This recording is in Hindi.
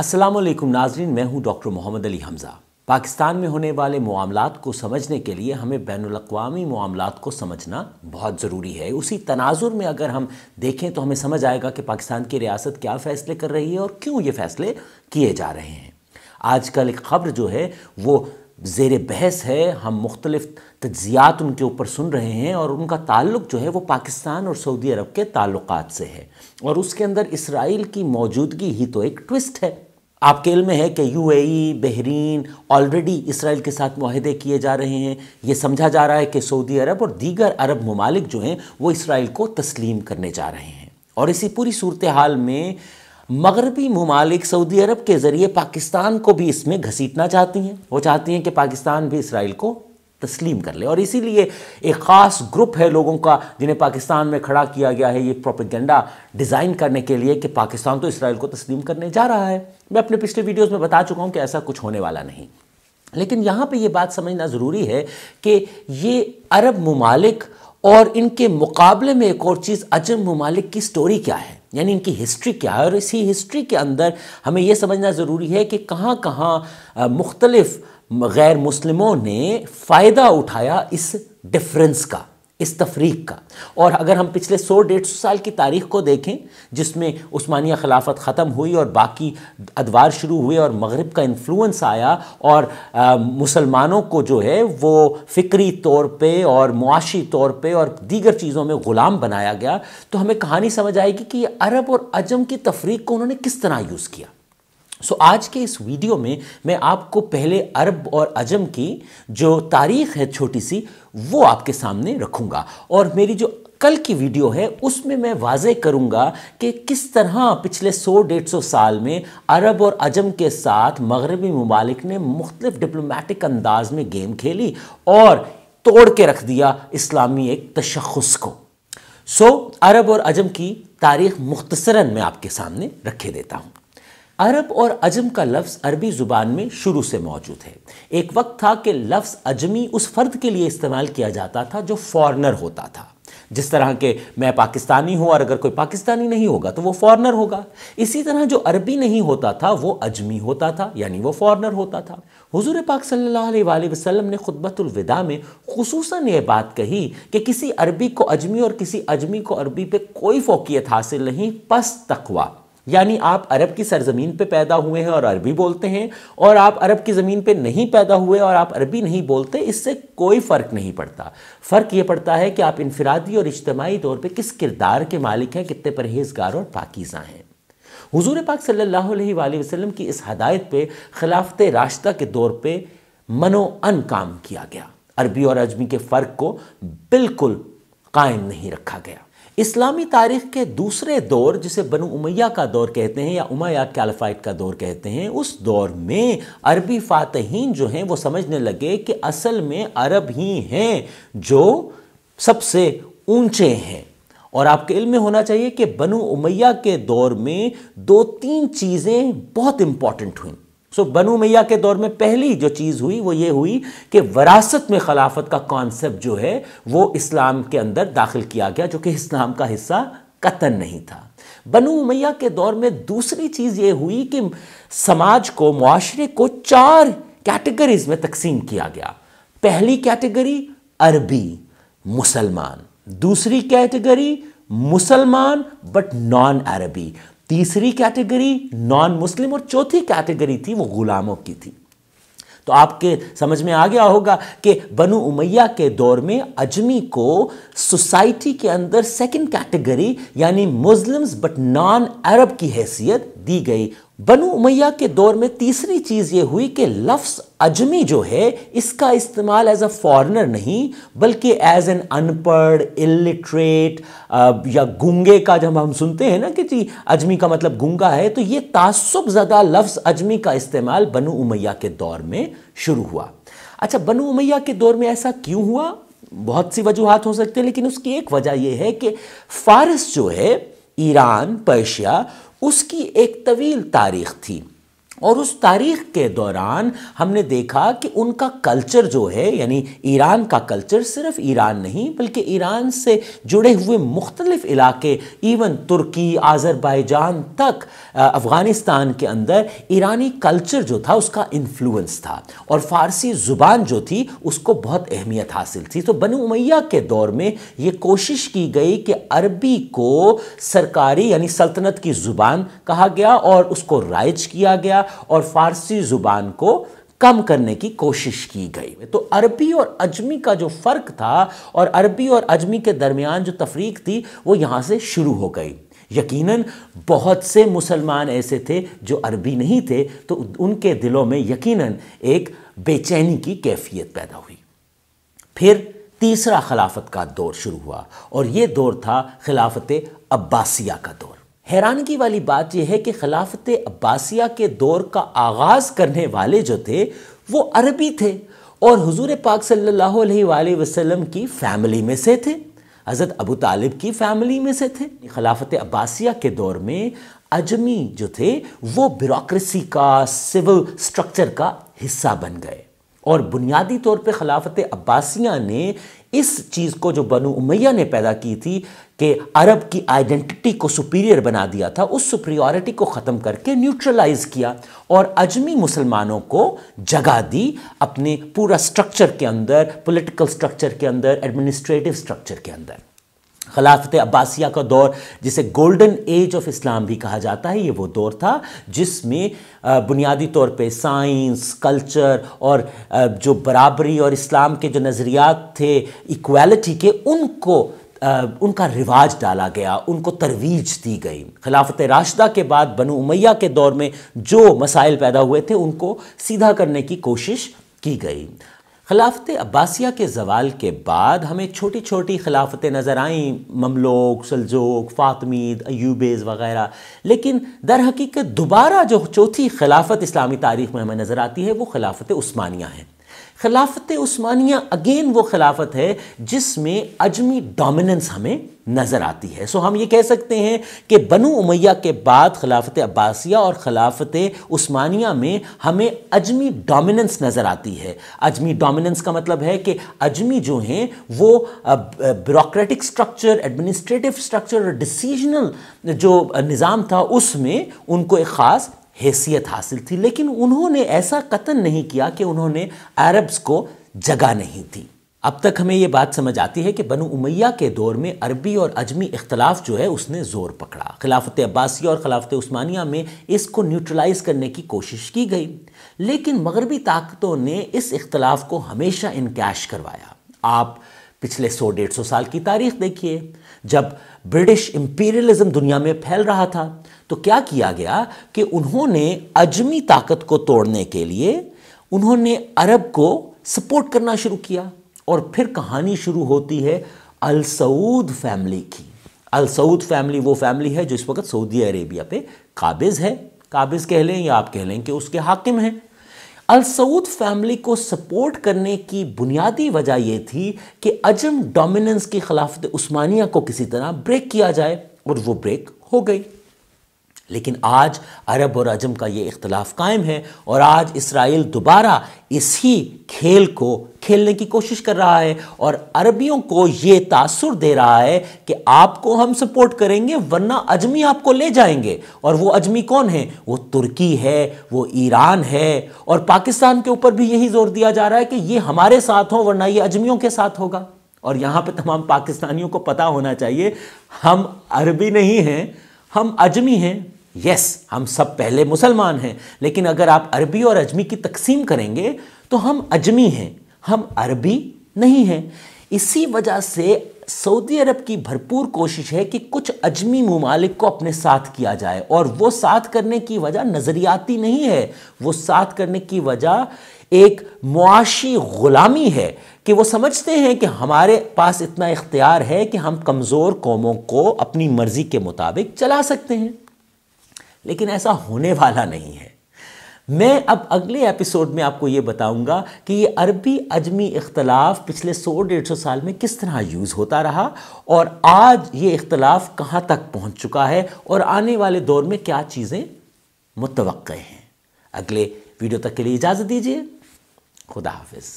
अस्सलाम वालेकुम नाजरीन मैं हूं डॉक्टर मोहम्मद अली हमज़ा पाकिस्तान में होने वाले मामलों को समझने के लिए हमें बैन अवी मामलों को समझना बहुत ज़रूरी है उसी तनाजुर में अगर हम देखें तो हमें समझ आएगा कि पाकिस्तान की रियासत क्या फ़ैसले कर रही है और क्यों ये फ़ैसले किए जा रहे हैं आजकल एक ख़बर जो है वो जेर बहस है हम मुख्तलिफ तजियात उनके ऊपर सुन रहे हैं और उनका ताल्लुक जो है वो पाकिस्तान और सऊदी अरब के ताल्लुकात से है और उसके अंदर इसराइल की मौजूदगी ही तो एक ट्विस्ट है आप केल में है कि यूएई, बहरीन ऑलरेडी इसराइल के साथ माहदे किए जा रहे हैं ये समझा जा रहा है कि सऊदी अरब और दीगर अरब ममालिक जो हैं वो इसराइल को तस्लीम करने जा रहे हैं और इसी पूरी सूरत हाल में मगरबी ममालिक सऊदी अरब के ज़रिए पाकिस्तान को भी इसमें घसीटना चाहती हैं वो चाहती हैं कि पाकिस्तान भी इसराइल को तस्लीम कर ले और इसीलिए एक ख़ास ग्रुप है लोगों का जिन्हें पाकिस्तान में खड़ा किया गया है ये प्रोपिगेंडा डिज़ाइन करने के लिए कि पाकिस्तान तो इसराइल को तस्लीम करने जा रहा है मैं अपने पिछले वीडियोज़ में बता चुका हूँ कि ऐसा कुछ होने वाला नहीं लेकिन यहाँ पे ये बात समझना ज़रूरी है कि ये अरब ममालिक और इनके मुकाबले में एक और चीज़ अजम ममालिक की स्टोरी क्या है यानी इनकी हिस्ट्री क्या है और इसी हिस्ट्री के अंदर हमें यह समझना ज़रूरी है कि कहाँ कहाँ मुख्तलफ गैर मुस्लिमों ने फ़ायदा उठाया इस डिफरेंस का इस तफरीक का और अगर हम पिछले सौ डेढ़ सौ साल की तारीख को देखें जिसमें उस्मानिया खिलाफत ख़त्म हुई और बाकी अदवार शुरू हुए और मगरब का इन्फ्लुएंस आया और मुसलमानों को जो है वो फ़िक्री तौर पर और मुआशी तौर पर और दीगर चीज़ों में ग़ुलाम बनाया गया तो हमें कहानी समझ आएगी कि अरब और अजम की तफरीक को उन्होंने किस तरह यूज़ किया सो so, आज के इस वीडियो में मैं आपको पहले अरब और अजम की जो तारीख है छोटी सी वो आपके सामने रखूँगा और मेरी जो कल की वीडियो है उसमें मैं वाजे करूंगा कि किस तरह पिछले 100 डेढ़ सौ साल में अरब और अजम के साथ मगरबी ममालिक ने मुख्तलिफ डिप्लोमेटिक अंदाज में गेम खेली और तोड़ के रख दिया इस्लामी एक तशखस को सो अरब और अजम की तारीख मुख्तसरन मैं आपके सामने रखे देता हूँ अरब और अजम का लफ्ज़ अरबी ज़ुबान में शुरू से मौजूद है एक वक्त था कि लफ्ज़ अजमी उस फ़र्द के लिए इस्तेमाल किया जाता था जो फॉरनर होता था जिस तरह के मैं पाकिस्तानी हूँ और अगर कोई पाकिस्तानी नहीं होगा तो वो फॉरनर होगा इसी तरह जो अरबी नहीं होता था वो अजमी होता था यानी वो फॉरनर होता था हुजूर पाक सल्लल्लाहु अलैहि वसल्लम ने खुतबतुलविदा में खसूस ये बात कही कि किसी अरबी को अजमी और किसी अजमी को अरबी पे कोई फोकियत हासिल नहीं पस तकवा यानी आप अरब की सरजमीन पे पैदा हुए हैं और अरबी बोलते हैं और आप अरब की ज़मीन पे नहीं पैदा हुए और आप अरबी नहीं बोलते इससे कोई फ़र्क नहीं पड़ता फ़र्क ये पड़ता है कि आप इनफरादी और इज्तमाही तौर पे किस किरदार के मालिक हैं कितने परहेजगार और पाकिज़ा हैं हुजूर पाक सल्लल्लाहु अलैहि वसल्लम की इस हदायत पे खिलाफत रास्ता के दौर पर मनोअन काम किया गया अरबी और अजमी के फ़र्क को बिल्कुल कायम नहीं रखा गया इस्लामी तारीख के दूसरे दौर जिसे बनु उमैया का दौर कहते हैं या उमैया कैलफाइट का दौर कहते हैं उस दौर में अरबी फातहीन जो हैं वो समझने लगे कि असल में अरब ही हैं जो सबसे ऊंचे हैं और आपके इल्म में होना चाहिए कि बनु उमैया के दौर में दो तीन चीज़ें बहुत इंपॉर्टेंट हुई सो बनु मैया के दौर में पहली जो चीज़ हुई वो ये हुई कि वरासत में खिलाफत का कॉन्सेप्ट जो है वो इस्लाम के अंदर दाखिल किया गया जो कि इस्लाम का हिस्सा कतन नहीं था बनु मैया के दौर में दूसरी चीज़ ये हुई कि समाज को माशरे को चार कैटेगरीज में तकसीम किया गया पहली कैटेगरी अरबी मुसलमान दूसरी कैटेगरी मुसलमान बट नॉन अरबी तीसरी कैटेगरी नॉन मुस्लिम और चौथी कैटेगरी थी वो गुलामों की थी तो आपके समझ में आ गया होगा कि बनु उमैया के दौर में अजमी को सोसाइटी के अंदर सेकंड कैटेगरी यानी मुस्लिम्स बट नॉन अरब की हैसियत दी गई बनु उमैया के दौर में तीसरी चीज़ ये हुई कि लफ्स अजमी जो है इसका इस्तेमाल एज अ फॉरनर नहीं बल्कि एज एन अनपढ़ इलिटरेट या गुंगे का जब हम सुनते हैं ना कि जी अजमी का मतलब गुंगा है तो ये तासुब ज़दा लफ्स अजमी का इस्तेमाल बनु उमैया के दौर में शुरू हुआ अच्छा बनु उमैया के दौर में ऐसा क्यों हुआ बहुत सी वजूहत हो सकती है लेकिन उसकी एक वजह यह है कि फारस जो है ईरान पर्शिया उसकी एक तवील तारीख थी और उस तारीख के दौरान हमने देखा कि उनका कल्चर जो है यानी ईरान का कल्चर सिर्फ ईरान नहीं बल्कि ईरान से जुड़े हुए मुख्तलिफ इलाके इवन तुर्की आज़रबाईजान तक अफ़गानिस्तान के अंदर ईरानी कल्चर जो था उसका इन्फ्लुएंस था और फ़ारसी ज़ुबान जो थी उसको बहुत अहमियत हासिल थी तो बनु उमैया के दौर में ये कोशिश की गई कि अरबी को सरकारी यानी सल्तनत की ज़ुबान कहा गया और उसको राइज किया गया और फारसी ज़ुबान को कम करने की कोशिश की गई तो अरबी और अजमी का जो फ़र्क था और अरबी और अजमी के दरमियान जो तफरीक थी वो यहाँ से शुरू हो गई यकीनन बहुत से मुसलमान ऐसे थे जो अरबी नहीं थे तो उनके दिलों में यकीनन एक बेचैनी की कैफियत पैदा हुई फिर तीसरा खिलाफत का दौर शुरू हुआ और ये दौर था खिलाफत अब्बासिया का दौर हैरानगी वाली बात यह है कि खिलाफत अब्बासिया के दौर का आगाज़ करने वाले जो थे वो अरबी थे और हुजूर पाक सल्लल्लाहु अलैहि वसल्लम की फैमिली में से थे हज़रत अबू तालिब की फैमिली में से थे खिलाफत अब्बासिया के दौर में अजमी जो थे वो ब्यूरोसी का सिविल स्ट्रक्चर का हिस्सा बन गए और बुनियादी तौर पे खिलाफत अब्बासिया ने इस चीज़ को जो बनु उमैया ने पैदा की थी कि अरब की आइडेंटिटी को सुपीरियर बना दिया था उस सुपीरियरिटी को ख़त्म करके न्यूट्रलाइज किया और अजमी मुसलमानों को जगह दी अपने पूरा स्ट्रक्चर के अंदर पॉलिटिकल स्ट्रक्चर के अंदर एडमिनिस्ट्रेटिव स्ट्रक्चर के अंदर खिलाफत अब्बासिया का दौर जिसे गोल्डन एज ऑफ इस्लाम भी कहा जाता है ये वो दौर था जिसमें बुनियादी तौर पे साइंस कल्चर और जो बराबरी और इस्लाम के जो नज़रियात थे इक्वालिटी के उनको उनका रिवाज डाला गया उनको तरवीज दी गई खिलाफत राशदा के बाद बनु उमैया के दौर में जो मसाइल पैदा हुए थे उनको सीधा करने की कोशिश की गई खिलाफत अब्बासिया के जवाल के बाद हमें छोटी छोटी खिलाफतें नज़र आईं ममलोक सलजोक फातमीद अयूबेज़ वगैरह लेकिन दर हकीकत दोबारा जो चौथी खिलाफत इस्लामी तारीख में हमें नज़र आती है वो खिलाफत उस्मानिया है खिलाफत उस्मानिया अगेन वो खिलाफत है जिसमें अजमी डोमिनेंस हमें नज़र आती है सो हम ये कह सकते हैं कि बनु उमैया के बाद खिलाफत अब्बासिया और खिलाफत उस्मानिया में हमें अजमी डोमिनेंस नज़र आती है अजमी डोमिनेंस का मतलब है कि अजमी जो हैं वो ब्यूरोक्रेटिक स्ट्रक्चर एडमिनिस्ट्रेटिव स्ट्रक्चर और डिसीजनल जो निज़ाम था उसमें उनको एक ख़ास हैसियत हासिल थी लेकिन उन्होंने ऐसा कतन नहीं किया कि उन्होंने अरब्स को जगह नहीं दी अब तक हमें ये बात समझ आती है कि बनु उमैया के दौर में अरबी और अजमी इख्तलाफ जो है उसने ज़ोर पकड़ा खिलाफत अब्बासिया और खिलाफत उस्मानिया में इसको न्यूट्रलाइज करने की कोशिश की गई लेकिन मगरबी ताकतों ने इस इख्तलाफ को हमेशा इनकेश करवाया आप पिछले सौ डेढ़ सौ साल की तारीख देखिए जब ब्रिटिश इम्पीरियलिज्म दुनिया में फैल रहा था तो क्या किया गया कि उन्होंने अजमी ताकत को तोड़ने के लिए उन्होंने अरब को सपोर्ट करना शुरू किया और फिर कहानी शुरू होती है अल सऊद फैमिली की अल सऊद फैमिली वो फैमिली है जो इस वक्त सऊदी अरेबिया पे काबिज़ है काबिज़ कह लें या आप कह लें कि उसके हाकिम हैं अल सऊद फैमिली को सपोर्ट करने की बुनियादी वजह यह थी कि अजम डोमिनेंस की खिलाफत उस्मानिया को किसी तरह ब्रेक किया जाए और वो ब्रेक हो गई लेकिन आज अरब और अजम का ये इख्तलाफ कायम है और आज इसराइल दोबारा इसी खेल को खेलने की कोशिश कर रहा है और अरबियों को ये तासुर दे रहा है कि आपको हम सपोर्ट करेंगे वरना अजमी आपको ले जाएंगे और वो अजमी कौन है वो तुर्की है वो ईरान है और पाकिस्तान के ऊपर भी यही जोर दिया जा रहा है कि ये हमारे साथ हो वरना ये अजमियों के साथ होगा और यहाँ पर तमाम पाकिस्तानियों को पता होना चाहिए हम अरबी नहीं हैं हम अजमी हैं यस हम सब पहले मुसलमान हैं लेकिन अगर आप अरबी और अजमी की तकसीम करेंगे तो हम अजमी हैं हम अरबी नहीं हैं इसी वजह से सऊदी अरब की भरपूर कोशिश है कि कुछ अजमी ममालिक को अपने साथ किया जाए और वो साथ करने की वजह नज़रियाती नहीं है वो साथ करने की वजह एक मुआशी ग़ुलामी है कि वो समझते हैं कि हमारे पास इतना इख्तियार है कि हम कमज़ोर कौमों को अपनी मर्ज़ी के मुताबिक चला सकते हैं लेकिन ऐसा होने वाला नहीं है मैं अब अगले एपिसोड में आपको ये बताऊंगा कि ये अरबी अजमी इख्तलाफ पिछले सौ डेढ़ सौ साल में किस तरह यूज़ होता रहा और आज ये इख्तलाफ कहाँ तक पहुँच चुका है और आने वाले दौर में क्या चीज़ें मुतव हैं अगले वीडियो तक के लिए इजाज़त दीजिए खुदा हाफिज़